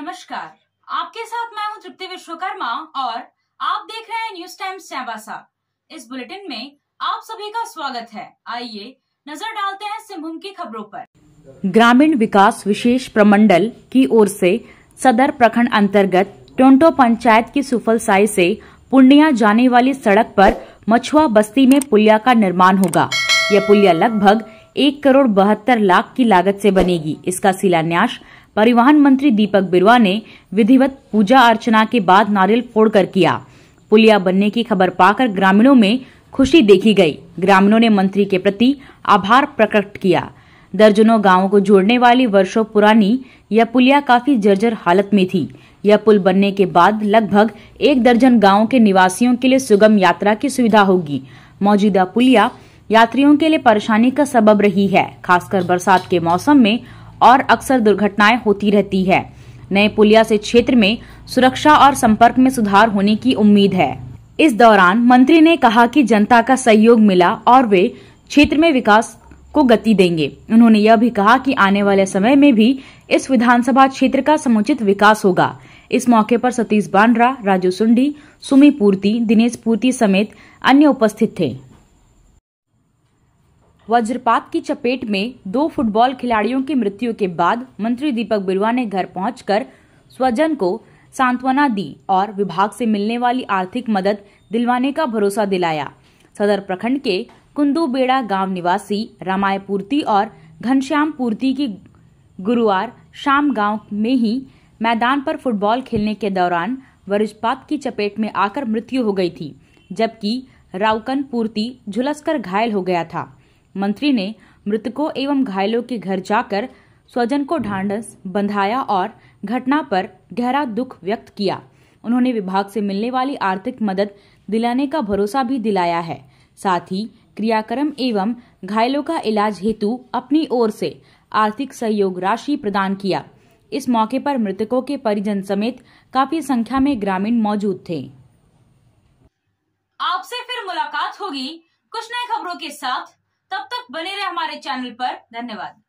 नमस्कार आपके साथ मैं हूं तृप्ति विश्वकर्मा और आप देख रहे हैं न्यूज टाइम सैबासा इस बुलेटिन में आप सभी का स्वागत है आइए नजर डालते हैं सिंहभूम की खबरों पर ग्रामीण विकास विशेष प्रमंडल की ओर से सदर प्रखंड अंतर्गत टोंटो पंचायत की सुफल साई से पूर्णिया जाने वाली सड़क पर मछुआ बस्ती में पुलिया का निर्माण होगा यह पुलिया लगभग एक करोड़ बहत्तर लाख की लागत से बनेगी इसका शिलान्यास परिवहन मंत्री दीपक बिरवा ने विधिवत पूजा अर्चना के बाद नारियल फोड़कर किया पुलिया बनने की खबर पाकर ग्रामीणों में खुशी देखी गई ग्रामीणों ने मंत्री के प्रति आभार प्रकट किया दर्जनों गांवों को जोड़ने वाली वर्षों पुरानी यह पुलिया काफी जर्जर हालत में थी यह पुल बनने के बाद लगभग एक दर्जन गांवों के निवासियों के लिए सुगम यात्रा की सुविधा होगी मौजूदा पुलिया यात्रियों के लिए परेशानी का सबब रही है खासकर बरसात के मौसम में और अक्सर दुर्घटनाएं होती रहती है नए पुलिया से क्षेत्र में सुरक्षा और संपर्क में सुधार होने की उम्मीद है इस दौरान मंत्री ने कहा कि जनता का सहयोग मिला और वे क्षेत्र में विकास को गति देंगे उन्होंने यह भी कहा कि आने वाले समय में भी इस विधानसभा क्षेत्र का समुचित विकास होगा इस मौके पर सतीश बांड्रा राजू सुंडी सुमी पूर्ति दिनेश पूर्ति समेत अन्य उपस्थित थे वज्रपात की चपेट में दो फुटबॉल खिलाड़ियों की मृत्यु के बाद मंत्री दीपक बिरुआ ने घर पहुंचकर स्वजन को सांत्वना दी और विभाग से मिलने वाली आर्थिक मदद दिलवाने का भरोसा दिलाया सदर प्रखंड के कुंदूबेड़ा गांव निवासी रामाय पूर्ति और घनश्याम पूर्ति की गुरुवार शाम गांव में ही मैदान पर फुटबॉल खेलने के दौरान वज्रपात की चपेट में आकर मृत्यु हो गई थी जबकि राउकन पूर्ति झुलसकर घायल हो गया था मंत्री ने मृतकों एवं घायलों के घर जाकर स्वजन को ढांढस बंधाया और घटना पर गहरा दुख व्यक्त किया उन्होंने विभाग से मिलने वाली आर्थिक मदद दिलाने का भरोसा भी दिलाया है साथ ही क्रियाक्रम एवं घायलों का इलाज हेतु अपनी ओर से आर्थिक सहयोग राशि प्रदान किया इस मौके पर मृतकों के परिजन समेत काफी संख्या में ग्रामीण मौजूद थे आपसे फिर मुलाकात होगी कुछ नए खबरों के साथ तब तक बने रहे हमारे चैनल पर धन्यवाद